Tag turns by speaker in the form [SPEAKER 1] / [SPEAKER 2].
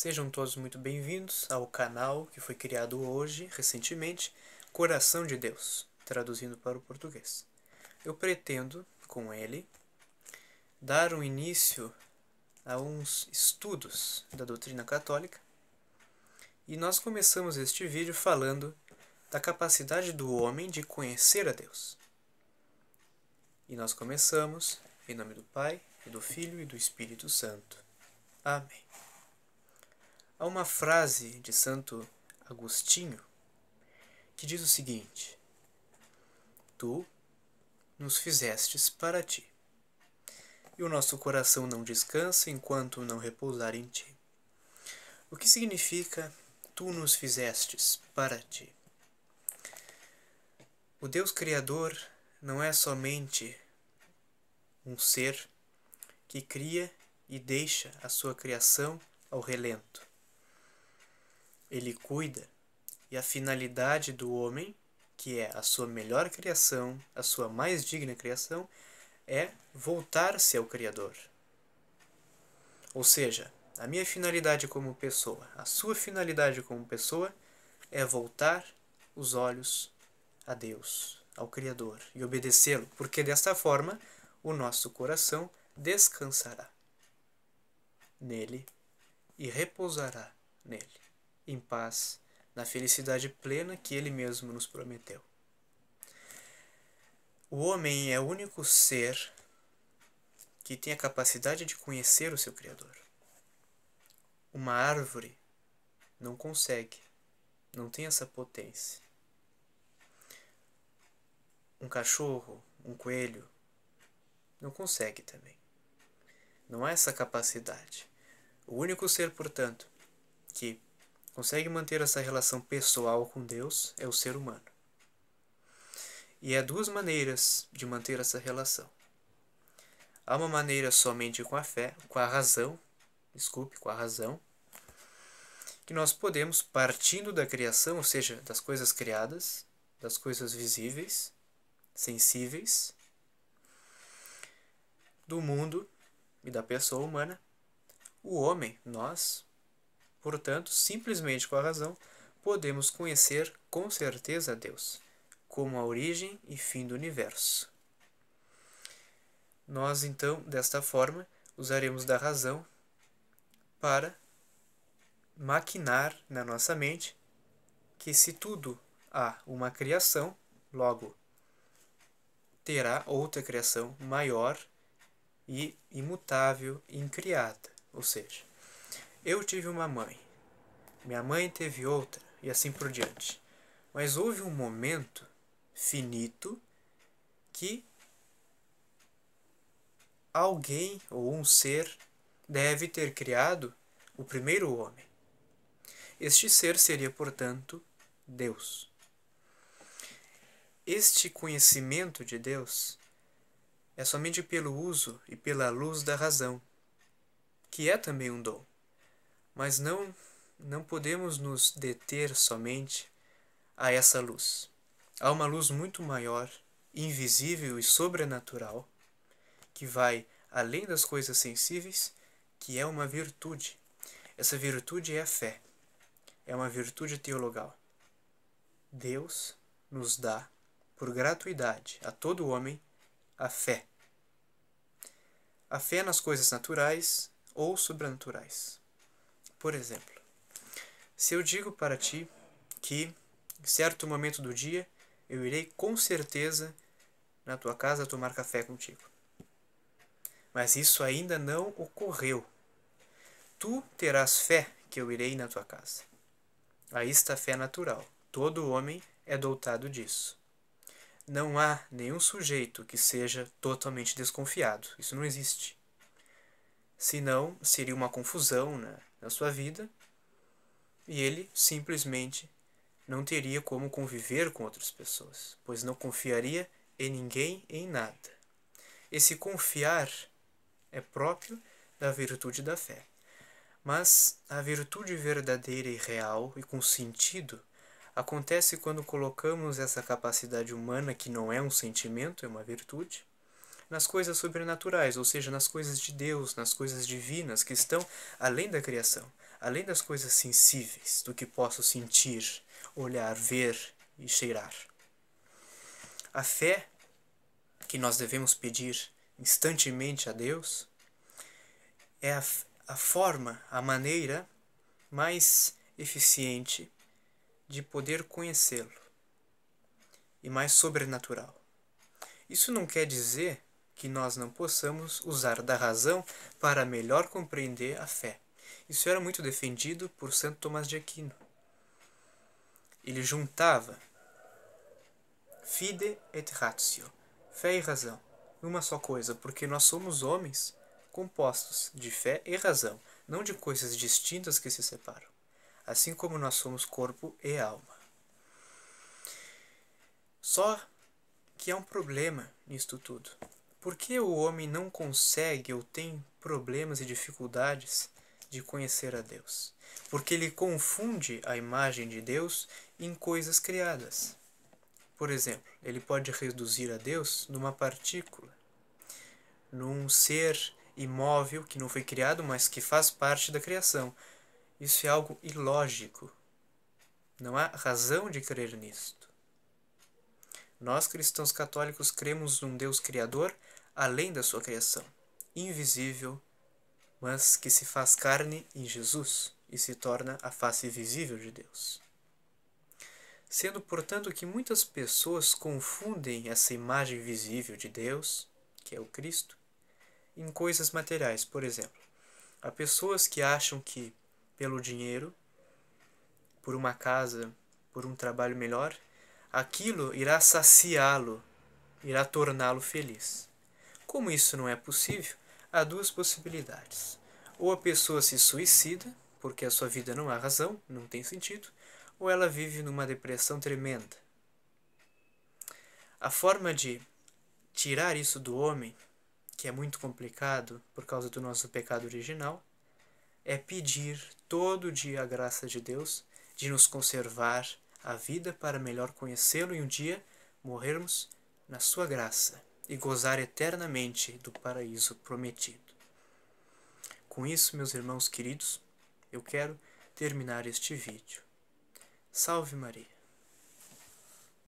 [SPEAKER 1] Sejam todos muito bem-vindos ao canal que foi criado hoje, recentemente, Coração de Deus, traduzindo para o português. Eu pretendo, com ele, dar um início a uns estudos da doutrina católica e nós começamos este vídeo falando da capacidade do homem de conhecer a Deus. E nós começamos em nome do Pai, e do Filho e do Espírito Santo. Amém. Há uma frase de Santo Agostinho que diz o seguinte: Tu nos fizestes para ti, e o nosso coração não descansa enquanto não repousar em ti. O que significa tu nos fizestes para ti? O Deus Criador não é somente um ser que cria e deixa a sua criação ao relento ele cuida, e a finalidade do homem, que é a sua melhor criação, a sua mais digna criação, é voltar-se ao Criador. Ou seja, a minha finalidade como pessoa, a sua finalidade como pessoa, é voltar os olhos a Deus, ao Criador, e obedecê-lo, porque desta forma o nosso coração descansará nele e repousará nele em paz, na felicidade plena que ele mesmo nos prometeu. O homem é o único ser que tem a capacidade de conhecer o seu Criador. Uma árvore não consegue, não tem essa potência. Um cachorro, um coelho, não consegue também. Não há essa capacidade. O único ser, portanto, que consegue manter essa relação pessoal com Deus é o ser humano. E há duas maneiras de manter essa relação. Há uma maneira somente com a fé, com a razão, desculpe, com a razão, que nós podemos, partindo da criação, ou seja, das coisas criadas, das coisas visíveis, sensíveis, do mundo e da pessoa humana, o homem, nós, Portanto, simplesmente com a razão, podemos conhecer com certeza Deus, como a origem e fim do universo. Nós, então, desta forma, usaremos da razão para maquinar na nossa mente que, se tudo há uma criação, logo terá outra criação maior e imutável, incriada, ou seja, eu tive uma mãe, minha mãe teve outra, e assim por diante. Mas houve um momento finito que alguém ou um ser deve ter criado o primeiro homem. Este ser seria, portanto, Deus. Este conhecimento de Deus é somente pelo uso e pela luz da razão, que é também um dom. Mas não não podemos nos deter somente a essa luz. Há uma luz muito maior, invisível e sobrenatural, que vai além das coisas sensíveis, que é uma virtude. Essa virtude é a fé. É uma virtude teologal. Deus nos dá, por gratuidade, a todo homem, a fé. A fé nas coisas naturais ou sobrenaturais. Por exemplo, se eu digo para ti que, em certo momento do dia, eu irei com certeza na tua casa tomar café contigo. Mas isso ainda não ocorreu. Tu terás fé que eu irei na tua casa. Aí está a fé natural. Todo homem é dotado disso. Não há nenhum sujeito que seja totalmente desconfiado. Isso não existe. Senão, seria uma confusão, né? na sua vida e ele simplesmente não teria como conviver com outras pessoas, pois não confiaria em ninguém em nada. Esse confiar é próprio da virtude da fé. Mas a virtude verdadeira e real e com sentido acontece quando colocamos essa capacidade humana, que não é um sentimento, é uma virtude, nas coisas sobrenaturais, ou seja, nas coisas de Deus, nas coisas divinas que estão além da criação, além das coisas sensíveis, do que posso sentir, olhar, ver e cheirar. A fé que nós devemos pedir instantemente a Deus é a, a forma, a maneira mais eficiente de poder conhecê-lo e mais sobrenatural. Isso não quer dizer que nós não possamos usar da razão para melhor compreender a fé. Isso era é muito defendido por Santo Tomás de Aquino. Ele juntava fide et ratio, fé e razão, numa só coisa, porque nós somos homens compostos de fé e razão, não de coisas distintas que se separam, assim como nós somos corpo e alma. Só que há um problema nisto tudo. Por que o homem não consegue ou tem problemas e dificuldades de conhecer a Deus? Porque ele confunde a imagem de Deus em coisas criadas. Por exemplo, ele pode reduzir a Deus numa partícula, num ser imóvel que não foi criado, mas que faz parte da criação. Isso é algo ilógico. Não há razão de crer nisto. Nós cristãos católicos cremos num Deus criador além da sua criação, invisível, mas que se faz carne em Jesus e se torna a face visível de Deus. Sendo, portanto, que muitas pessoas confundem essa imagem visível de Deus, que é o Cristo, em coisas materiais. Por exemplo, há pessoas que acham que, pelo dinheiro, por uma casa, por um trabalho melhor, aquilo irá saciá-lo, irá torná-lo feliz. Como isso não é possível, há duas possibilidades. Ou a pessoa se suicida, porque a sua vida não há razão, não tem sentido, ou ela vive numa depressão tremenda. A forma de tirar isso do homem, que é muito complicado por causa do nosso pecado original, é pedir todo dia a graça de Deus de nos conservar a vida para melhor conhecê-lo e um dia morrermos na sua graça e gozar eternamente do paraíso prometido. Com isso, meus irmãos queridos, eu quero terminar este vídeo. Salve Maria!